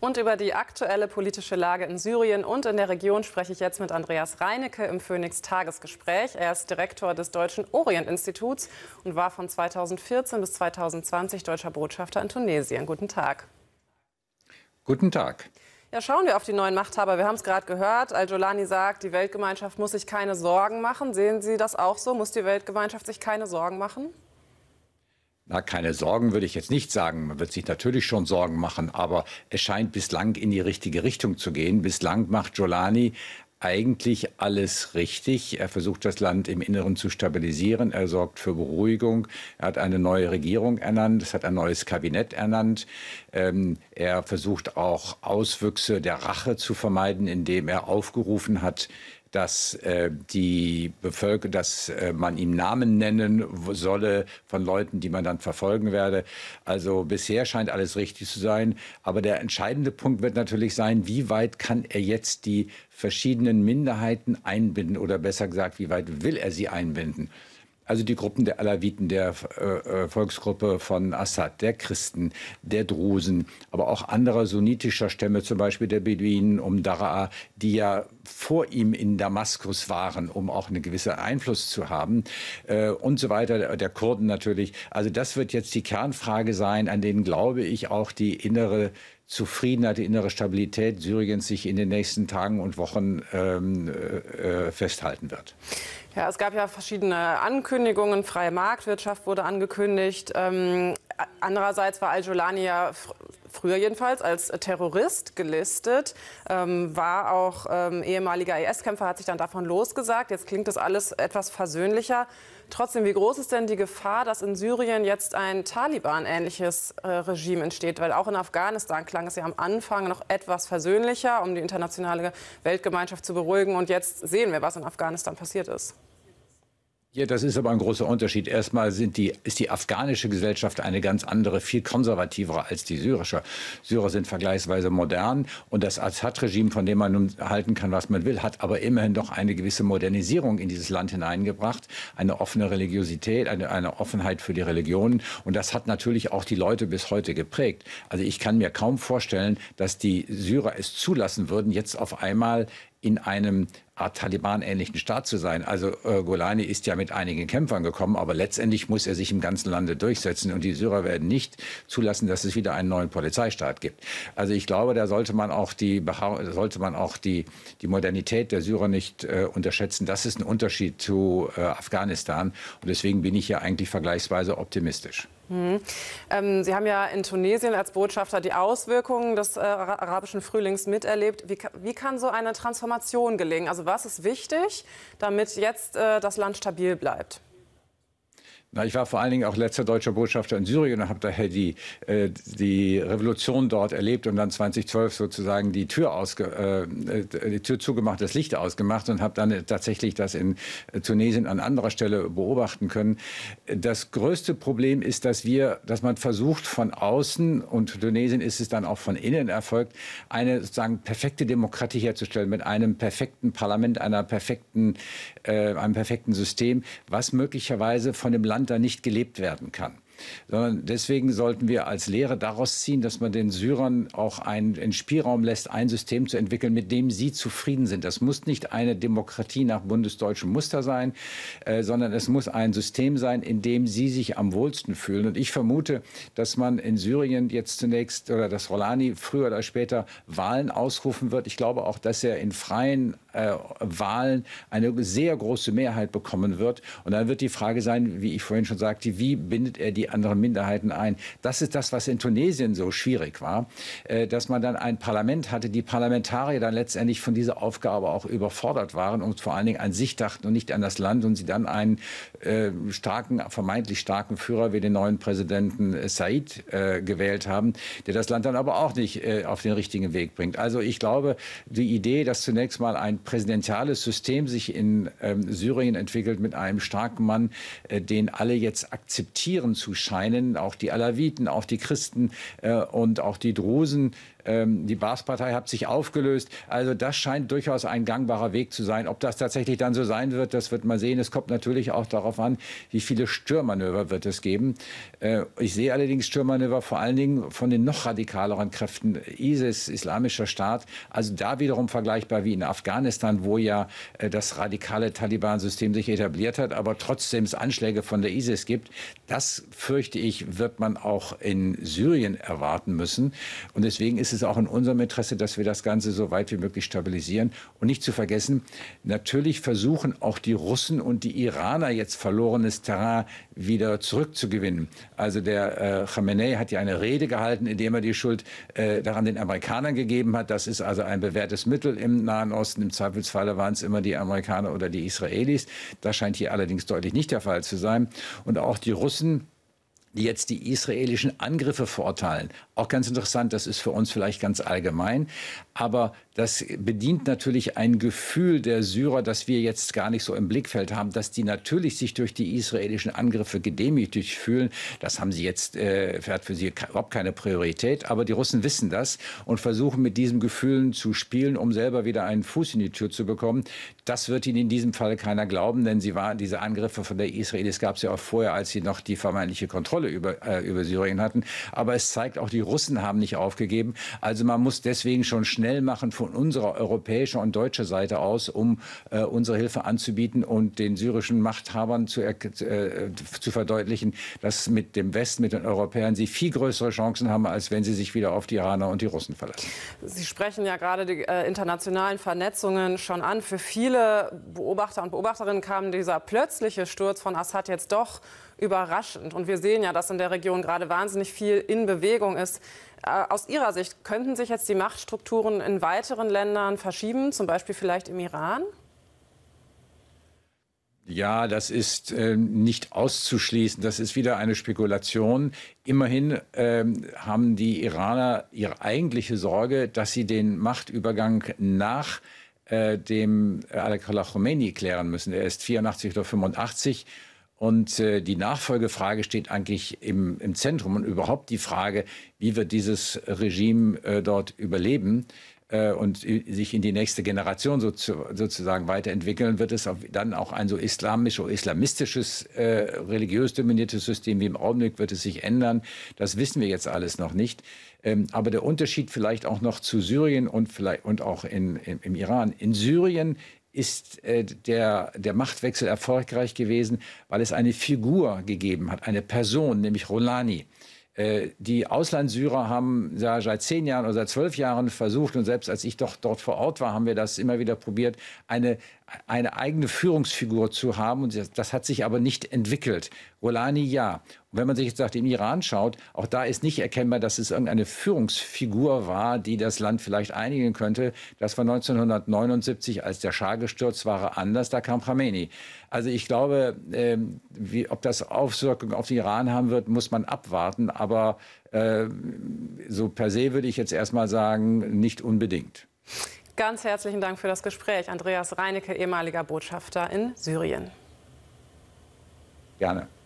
Und über die aktuelle politische Lage in Syrien und in der Region spreche ich jetzt mit Andreas Reinecke im Phoenix Tagesgespräch. Er ist Direktor des Deutschen Orientinstituts und war von 2014 bis 2020 deutscher Botschafter in Tunesien. Guten Tag. Guten Tag. Ja, schauen wir auf die neuen Machthaber. Wir haben es gerade gehört. Al-Jolani sagt, die Weltgemeinschaft muss sich keine Sorgen machen. Sehen Sie das auch so? Muss die Weltgemeinschaft sich keine Sorgen machen? Na, keine Sorgen würde ich jetzt nicht sagen. Man wird sich natürlich schon Sorgen machen, aber es scheint bislang in die richtige Richtung zu gehen. Bislang macht Jolani eigentlich alles richtig. Er versucht, das Land im Inneren zu stabilisieren. Er sorgt für Beruhigung. Er hat eine neue Regierung ernannt. Es hat ein neues Kabinett ernannt. Ähm, er versucht auch Auswüchse der Rache zu vermeiden, indem er aufgerufen hat, dass äh, die Bevölker dass äh, man ihm Namen nennen solle von Leuten, die man dann verfolgen werde. Also bisher scheint alles richtig zu sein, aber der entscheidende Punkt wird natürlich sein, wie weit kann er jetzt die verschiedenen Minderheiten einbinden oder besser gesagt, wie weit will er sie einbinden? also die Gruppen der Alawiten, der äh, äh, Volksgruppe von Assad, der Christen, der Drusen, aber auch anderer sunnitischer Stämme, zum Beispiel der Beduinen um Daraa, die ja vor ihm in Damaskus waren, um auch einen gewissen Einfluss zu haben äh, und so weiter, der Kurden natürlich. Also das wird jetzt die Kernfrage sein, an denen, glaube ich, auch die innere Zufriedenheit, innere Stabilität Syriens sich in den nächsten Tagen und Wochen ähm, äh, äh, festhalten wird. Ja, es gab ja verschiedene Ankündigungen. Freie Marktwirtschaft wurde angekündigt. Ähm, andererseits war Al-Jolani ja früher jedenfalls, als Terrorist gelistet, ähm, war auch ähm, ehemaliger IS-Kämpfer, hat sich dann davon losgesagt. Jetzt klingt das alles etwas versöhnlicher. Trotzdem, wie groß ist denn die Gefahr, dass in Syrien jetzt ein Taliban-ähnliches äh, Regime entsteht? Weil auch in Afghanistan klang es ja am Anfang noch etwas versöhnlicher, um die internationale Weltgemeinschaft zu beruhigen. Und jetzt sehen wir, was in Afghanistan passiert ist. Ja, das ist aber ein großer Unterschied. Erstmal sind die, ist die afghanische Gesellschaft eine ganz andere, viel konservativere als die syrische. Syrer sind vergleichsweise modern und das Assad-Regime, von dem man nun halten kann, was man will, hat aber immerhin doch eine gewisse Modernisierung in dieses Land hineingebracht, eine offene Religiosität, eine, eine Offenheit für die Religionen und das hat natürlich auch die Leute bis heute geprägt. Also ich kann mir kaum vorstellen, dass die Syrer es zulassen würden, jetzt auf einmal in einem Art Taliban-ähnlichen Staat zu sein. Also äh, Golani ist ja mit einigen Kämpfern gekommen, aber letztendlich muss er sich im ganzen Lande durchsetzen und die Syrer werden nicht zulassen, dass es wieder einen neuen Polizeistaat gibt. Also ich glaube, da sollte man auch die, sollte man auch die, die Modernität der Syrer nicht äh, unterschätzen. Das ist ein Unterschied zu äh, Afghanistan und deswegen bin ich ja eigentlich vergleichsweise optimistisch. Mhm. Ähm, Sie haben ja in Tunesien als Botschafter die Auswirkungen des äh, arabischen Frühlings miterlebt. Wie, wie, kann so eine Transformation gelingen? Also was ist wichtig, damit jetzt äh, das Land stabil bleibt? Na, ich war vor allen Dingen auch letzter deutscher Botschafter in Syrien und habe daher die, äh, die Revolution dort erlebt und dann 2012 sozusagen die Tür, ausge, äh, äh, die Tür zugemacht, das Licht ausgemacht und habe dann tatsächlich das in Tunesien an anderer Stelle beobachten können. Das größte Problem ist, dass wir, dass man versucht von außen und Tunesien ist es dann auch von innen erfolgt, eine sozusagen perfekte Demokratie herzustellen mit einem perfekten Parlament, einer perfekten, äh, einem perfekten System, was möglicherweise von dem Land Land da nicht gelebt werden kann sondern deswegen sollten wir als Lehre daraus ziehen, dass man den Syrern auch einen, Spielraum lässt, ein System zu entwickeln, mit dem sie zufrieden sind. Das muss nicht eine Demokratie nach bundesdeutschem Muster sein, äh, sondern es muss ein System sein, in dem sie sich am wohlsten fühlen. Und ich vermute, dass man in Syrien jetzt zunächst oder dass Rolani früher oder später Wahlen ausrufen wird. Ich glaube auch, dass er in freien äh, Wahlen eine sehr große Mehrheit bekommen wird. Und dann wird die Frage sein, wie ich vorhin schon sagte, wie bindet er die anderen Minderheiten ein. Das ist das, was in Tunesien so schwierig war, äh, dass man dann ein Parlament hatte, die Parlamentarier dann letztendlich von dieser Aufgabe auch überfordert waren und vor allen Dingen an sich dachten und nicht an das Land und sie dann einen äh, starken, vermeintlich starken Führer wie den neuen Präsidenten äh, Said gewählt haben, der das Land dann aber auch nicht auf den richtigen Weg bringt. Also ich glaube, die Idee, dass zunächst mal ein präsidentiales System sich in ähm, Syrien entwickelt mit einem starken Mann, den alle jetzt akzeptieren zu scheinen auch die Alawiten, auch die Christen äh, und auch die Drusen, ähm, die Baas-Partei hat sich aufgelöst. Also das scheint durchaus ein gangbarer Weg zu sein. Ob das tatsächlich dann so sein wird, das wird man sehen. Es kommt natürlich auch darauf an, wie viele Störmanöver wird es geben. Äh, ich sehe allerdings Störmanöver vor allen Dingen von den noch radikaleren Kräften, ISIS, Islamischer Staat. Also da wiederum vergleichbar wie in Afghanistan, wo ja äh, das radikale Taliban-System sich etabliert hat, aber trotzdem es Anschläge von der ISIS gibt. Das fürchte ich, wird man auch in Syrien erwarten müssen. Und deswegen ist es auch in unserem Interesse, dass wir das Ganze so weit wie möglich stabilisieren. Und nicht zu vergessen, natürlich versuchen auch die Russen und die Iraner jetzt verlorenes Terrain wieder zurückzugewinnen. Also der äh, Khamenei hat ja eine Rede gehalten, indem er die Schuld äh, daran den Amerikanern gegeben hat. Das ist also ein bewährtes Mittel im Nahen Osten. Im Zweifelsfalle waren es immer die Amerikaner oder die Israelis. Das scheint hier allerdings deutlich nicht der Fall zu sein. Und auch die Russen jetzt die israelischen Angriffe verurteilen. Auch ganz interessant, das ist für uns vielleicht ganz allgemein, aber das bedient natürlich ein Gefühl der Syrer, das wir jetzt gar nicht so im Blickfeld haben, dass die natürlich sich durch die israelischen Angriffe gedemütigt fühlen. Das haben sie jetzt, äh, hat für sie überhaupt keine Priorität, aber die Russen wissen das und versuchen mit diesen Gefühlen zu spielen, um selber wieder einen Fuß in die Tür zu bekommen. Das wird ihnen in diesem Fall keiner glauben, denn sie waren diese Angriffe von der Israelis gab es ja auch vorher, als sie noch die vermeintliche Kontrolle Kontrolle über, äh, über Syrien hatten. Aber es zeigt auch, die Russen haben nicht aufgegeben. Also man muss deswegen schon schnell machen von unserer europäischen und deutschen Seite aus, um äh, unsere Hilfe anzubieten und den syrischen Machthabern zu, äh, zu verdeutlichen, dass mit dem Westen, mit den Europäern sie viel größere Chancen haben, als wenn sie sich wieder auf die Iraner und die Russen verlassen. Sie sprechen ja gerade die äh, internationalen Vernetzungen schon an. Für viele Beobachter und Beobachterinnen kam dieser plötzliche Sturz von Assad jetzt doch überraschend. Und wir sehen ja, dass in der Region gerade wahnsinnig viel in Bewegung ist. Äh, aus Ihrer Sicht könnten sich jetzt die Machtstrukturen in weiteren Ländern verschieben, zum Beispiel vielleicht im Iran? Ja, das ist äh, nicht auszuschließen. Das ist wieder eine Spekulation. Immerhin ähm, haben die Iraner ihre eigentliche Sorge, dass sie den Machtübergang nach äh, dem Ayatollah Khomeini klären müssen. Er ist 84 oder 85 und äh, die Nachfolgefrage steht eigentlich im, im Zentrum und überhaupt die Frage, wie wird dieses Regime äh, dort überleben äh, und sich in die nächste Generation sozusagen weiterentwickeln, wird es dann auch ein so islamisch oder islamistisches, religiös dominiertes System wie im Augenblick, wird es sich ändern. Das wissen wir jetzt alles noch nicht. Ähm, aber der Unterschied vielleicht auch noch zu Syrien und, vielleicht, und auch in, in, im Iran. In Syrien ist äh, der, der Machtwechsel erfolgreich gewesen, weil es eine Figur gegeben hat, eine Person, nämlich Rolani, äh, die Auslandssyrer haben ja, seit zehn Jahren oder seit zwölf Jahren versucht, und selbst als ich doch dort vor Ort war, haben wir das immer wieder probiert, eine, eine eigene Führungsfigur zu haben. Und das, das hat sich aber nicht entwickelt. Rolani ja. Und wenn man sich jetzt nach dem Iran schaut, auch da ist nicht erkennbar, dass es irgendeine Führungsfigur war, die das Land vielleicht einigen könnte. Das war 1979, als der Schah gestürzt war, anders. Da kam Khamenei. Also ich glaube, ähm, wie, ob das Auswirkungen auf den Iran haben wird, muss man abwarten. Aber äh, so per se würde ich jetzt erstmal sagen, nicht unbedingt. Ganz herzlichen Dank für das Gespräch, Andreas Reinecke, ehemaliger Botschafter in Syrien. Gerne.